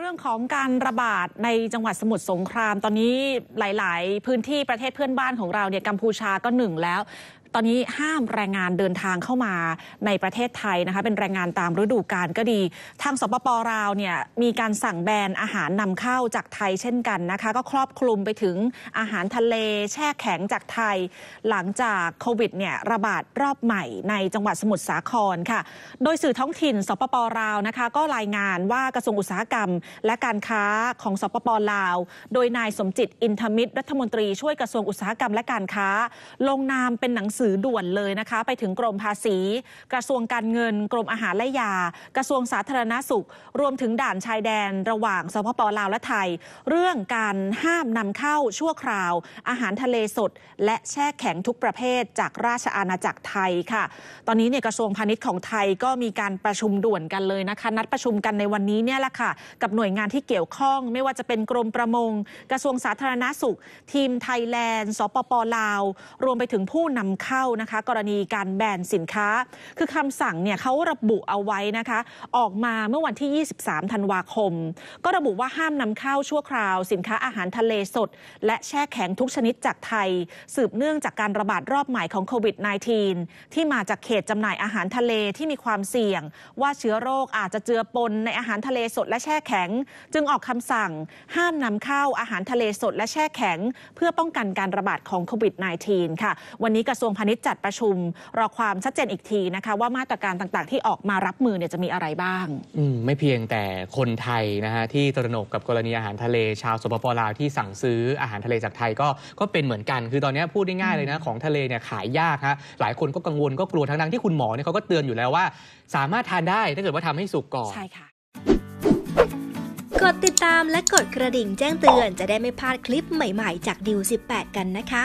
เรื่องของการระบาดในจังหวัดสมุทรสงครามตอนนี้หลาย ๆ พื้นที่ประเทศเพื่อนบ้านของเราเนี่ยกัมพูชาก็หนึ่งแล้วตอนนี้ห้ามแรงงานเดินทางเข้ามาในประเทศไทยนะคะเป็นแรงงานตามฤดูกาลก็ดีทางสปปราวเนี่ยมีการสั่งแบนอาหารนำเข้าจากไทยเช่นกันนะคะก็ครอบคลุมไปถึงอาหารทะเล แช่แข็งจากไทยหลังจากโควิดเนี่ยระบาดรอบใหม่ในจังหวัดสมุทรสาครค่ะ โดยสื่อท้องถิ่นสปปราวนะคะก็รายงานว่ากระทรวงอุตสาหกรรมและการค้าของสปปลาว โดยนายสมจิตอินทมิตรรัฐมนตรีช่วยกระทรวงอุตสาหกรรมและการค้าลงนามเป็นหนังสือด่วนเลยนะคะ ไปถึงกรมภาษี กระทรวงการเงินกรมอาหารและยา กระทรวงสาธารณสุข รวมถึงด่านชายแดนระหว่างสปปลาวและไทย เรื่องการห้ามนำเข้าชั่วคราว อาหารทะเลสด และแช่แข็งทุกประเภทจากราชอาณาจักรไทยค่ะ ตอนนี้เนี่ยกระทรวงพาณิชย์ของไทยก็มีการประชุมด่วนกันเลยนะคะ นัดประชุมกันในวันนี้เนี่ยแหละค่ะกับหน่วยงานที่เกี่ยวข้องไม่ว่าจะเป็นกรมประมง กระทรวงสาธารณสุข ทีมไทยแลนด์สปปลาวรวมไปถึงผู้นำเข้าเข้านะคะกรณีการแบนสินค้า คือคำสั่งเนี่ยเขาระบุเอาไว้นะคะ ออกมาเมื่อวันที่ 23ธันวาคม ก็ระบุว่าห้ามนำเข้าชั่วคราว สินค้าอาหารทะเลสด และแช่แข็งทุกชนิดจากไทย สืบเนื่องจากการระบาดรอบใหม่ของโควิด -19 ที่มาจากเขตจำหน่ายอาหารทะเลที่มีความเสี่ยง ว่าเชื้อโรคอาจจะเจือปนในอาหารทะเลสด และแช่แข็ง จึงออกคำสั่งห้ามนำเข้าอาหารทะเลสด และแช่แข็งเพื่อป้องกันการระบาดของโควิด -19 ค่ะวันนี้กระทรวงพาณิชย์จัดประชุมรอความชัดเจนอีกทีนะคะ ว่ามาตรการต่างๆ ที่ออกมารับมือเนี่ยจะมีอะไรบ้าง อืมไม่เพียงแต่คนไทยนะฮะที่ตระหนกกับกรณีอาหารทะเลชาวสปปลาวที่สั่งซื้ออาหารทะเลจากไทยก็ก็เป็นเหมือนกัน คือตอนนี้พูดง่ายๆเลยนะ ของทะเลเนี่ยขายยากฮะหลายคนก็กังวล ก็กลัวทั้งนั้นที่คุณหมอเนี่ยเขาก็เตือนอยู่แล้วว่า สามารถทานได้ถ้าเกิดว่าทำให้สุกก่อนใช่ค่ะ กดติดตามและกดกระดิ่งแจ้งเตือน จะได้ไม่พลาดคลิปใหม่ ๆ จากดิว18 กันนะคะ